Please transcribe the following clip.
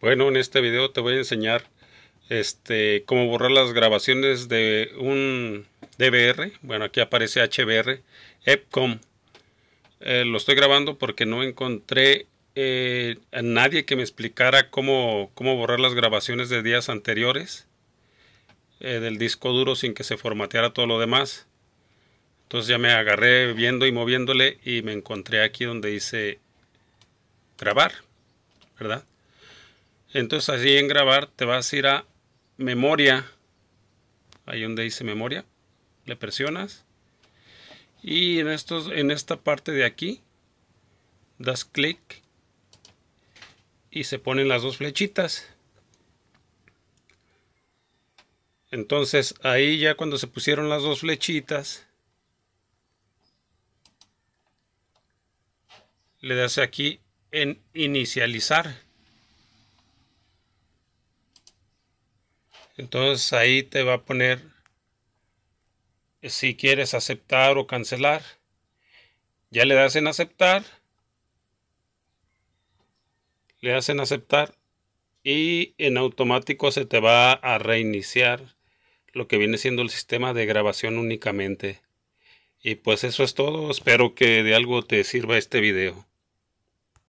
Bueno, en este video te voy a enseñar este, cómo borrar las grabaciones de un DVR. Bueno, aquí aparece HBR, EPCOM. Eh, lo estoy grabando porque no encontré eh, a nadie que me explicara cómo, borrar las grabaciones de días anteriores eh, del disco duro sin que se formateara todo lo demás. Entonces ya me agarré viendo y moviéndole y me encontré aquí donde dice grabar, ¿verdad? Entonces así en grabar te vas a ir a memoria. Ahí donde dice memoria. Le presionas. Y en, estos, en esta parte de aquí. Das clic. Y se ponen las dos flechitas. Entonces ahí ya cuando se pusieron las dos flechitas. Le das aquí en inicializar. Entonces ahí te va a poner si quieres aceptar o cancelar. Ya le das en aceptar. Le hacen en aceptar y en automático se te va a reiniciar lo que viene siendo el sistema de grabación únicamente. Y pues eso es todo. Espero que de algo te sirva este video.